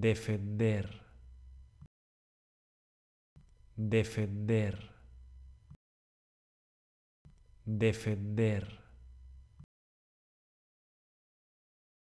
defender, defender, defender.